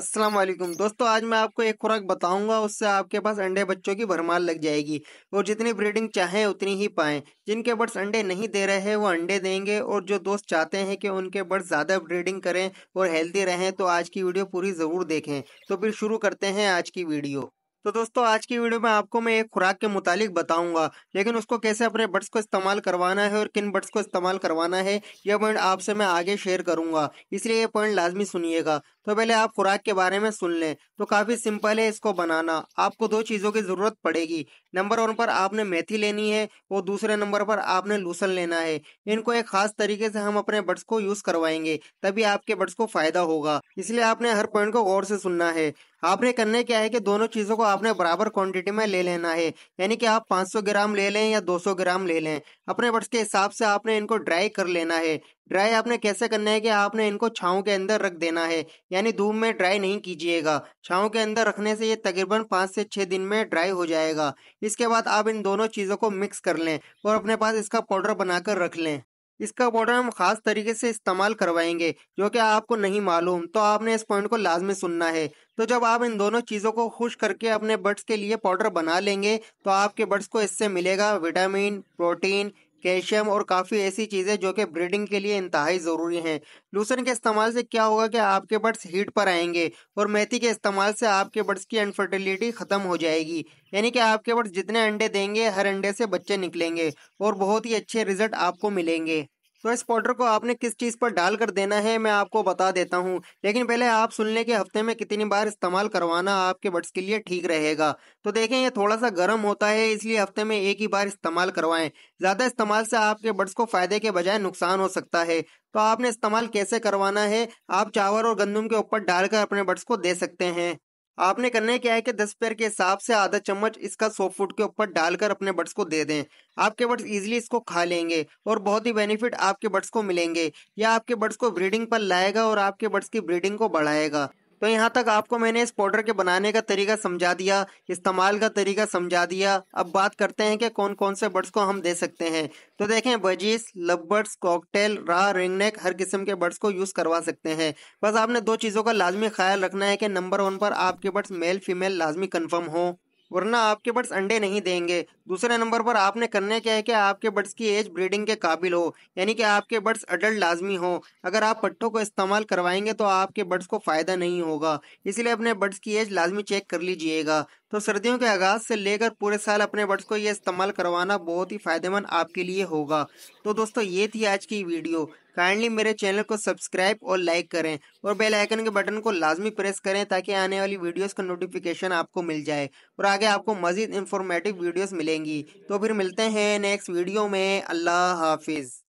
अस्सलाम वालेकुम दोस्तों आज मैं आपको एक खुराक बताऊंगा उससे आपके पास अंडे बच्चों की भरमार लग जाएगी और जितनी ब्रीडिंग चाहें उतनी ही पाएं जिनके बर्ड्स अंडे नहीं दे रहे हैं वो अंडे देंगे और जो दोस्त चाहते हैं कि उनके बर्ड्स ज़्यादा ब्रीडिंग करें और हेल्दी रहें तो आज की वीडियो पूरी ज़रूर देखें तो फिर शुरू करते हैं आज की वीडियो तो दोस्तों आज की वीडियो में आपको मैं एक खुराक के मुतालिक बताऊंगा लेकिन उसको कैसे अपने बर्ड्स को इस्तेमाल करवाना है और किन बर्ड्स को इस्तेमाल करवाना है यह पॉइंट आपसे मैं आगे शेयर करूंगा इसलिए ये पॉइंट लाजमी सुनिएगा तो पहले आप खुराक के बारे में सुन लें तो काफ़ी सिंपल है इसको बनाना आपको दो चीज़ों की ज़रूरत पड़ेगी नंबर वन पर आपने मेथी लेनी है और दूसरे नंबर पर आपने लूसन लेना है इनको एक खास तरीके से हम अपने बर्ड्स को यूज़ करवाएंगे तभी आपके बर्ड्स को फ़ायदा होगा इसलिए आपने हर पॉइंट को गौर से सुनना है आपने करना क्या है कि दोनों चीज़ों को आपने बराबर क्वांटिटी में ले लेना है यानी कि आप 500 ग्राम ले लें या 200 ग्राम ले लें अपने बट्स के हिसाब से आपने इनको ड्राई कर लेना है ड्राई आपने कैसे करना है कि आपने इनको छाँव के अंदर रख देना है यानी धूप में ड्राई नहीं कीजिएगा छाँव के अंदर रखने से ये तकरीबन पाँच से छः दिन में ड्राई हो जाएगा इसके बाद आप इन दोनों चीज़ों को मिक्स कर लें और अपने पास इसका पाउडर बनाकर रख लें इसका बॉर्डर हम खास तरीके से इस्तेमाल करवाएंगे जो कि आपको नहीं मालूम तो आपने इस पॉइंट को लाजमी सुनना है तो जब आप इन दोनों चीज़ों को खुश करके अपने बर्ड्स के लिए पाउडर बना लेंगे तो आपके बर्ड्स को इससे मिलेगा विटामिन प्रोटीन कैल्शियम और काफ़ी ऐसी चीज़ें जो कि ब्रीडिंग के लिए इंतहाई ज़रूरी हैं लूसन के इस्तेमाल से क्या होगा कि आपके बर्ड्स हीट पर आएंगे और मेथी के इस्तेमाल से आपके बर्ड्स की अनफर्टिलिटी ख़त्म हो जाएगी यानी कि आपके बर्ड्स जितने अंडे देंगे हर अंडे से बच्चे निकलेंगे और बहुत ही अच्छे रिजल्ट आपको मिलेंगे तो इस पाउडर को आपने किस चीज़ पर डाल कर देना है मैं आपको बता देता हूँ लेकिन पहले आप सुन लें कि हफ्ते में कितनी बार इस्तेमाल करवाना आपके बट्स के लिए ठीक रहेगा तो देखें ये थोड़ा सा गर्म होता है इसलिए हफ्ते में एक ही बार इस्तेमाल करवाएं ज़्यादा इस्तेमाल से आपके बट्स को फ़ायदे के बजाय नुकसान हो सकता है तो आपने इस्तेमाल कैसे करवाना है आप चावल और गंदम के ऊपर डालकर अपने बट्स को दे सकते हैं आपने करना क्या है कि दस पैर के हिसाब से आधा चम्मच इसका सौ फुट के ऊपर डालकर अपने बर्ड्स को दे दें आपके बर्ड्स इजीली इसको खा लेंगे और बहुत ही बेनिफिट आपके बर्ड्स को मिलेंगे यह आपके बर्ड्स को ब्रीडिंग पर लाएगा और आपके बर्ड्स की ब्रीडिंग को बढ़ाएगा तो यहाँ तक आपको मैंने इस पाउडर के बनाने का तरीका समझा दिया इस्तेमाल का तरीका समझा दिया अब बात करते हैं कि कौन कौन से बर्ड्स को हम दे सकते हैं तो देखें बजीज लब बर्ड्स कॉकटेल रा रिंगनेक हर किस्म के बर्ड्स को यूज़ करवा सकते हैं बस आपने दो चीज़ों का लाजमी ख्याल रखना है कि नंबर वन पर आपके बर्ड्स मेल फीमेल लाजमी कन्फर्म हो वरना आपके बर्ड्स अंडे नहीं देंगे दूसरे नंबर पर आपने करने क्या है कि आपके बर्ड्स की एज ब्रीडिंग के काबिल हो यानी कि आपके बर्ड्स अडल्ट लाजमी हो अगर आप पट्टों को इस्तेमाल करवाएंगे तो आपके बर्ड्स को फ़ायदा नहीं होगा इसलिए अपने बर्ड्स की एज लाजमी चेक कर लीजिएगा तो सर्दियों के आगाज़ से लेकर पूरे साल अपने बर्ड्स को ये इस्तेमाल करवाना बहुत ही फ़ायदेमंद आपके लिए होगा तो दोस्तों ये थी आज की वीडियो काइंडली मेरे चैनल को सब्सक्राइब और लाइक करें और बेल आइकन के बटन को लाजमी प्रेस करें ताकि आने वाली वीडियोस का नोटिफिकेशन आपको मिल जाए और आगे आपको मज़ीद इन्फॉर्मेटिव वीडियोस मिलेंगी तो फिर मिलते हैं नेक्स्ट वीडियो में अल्लाह हाफिज़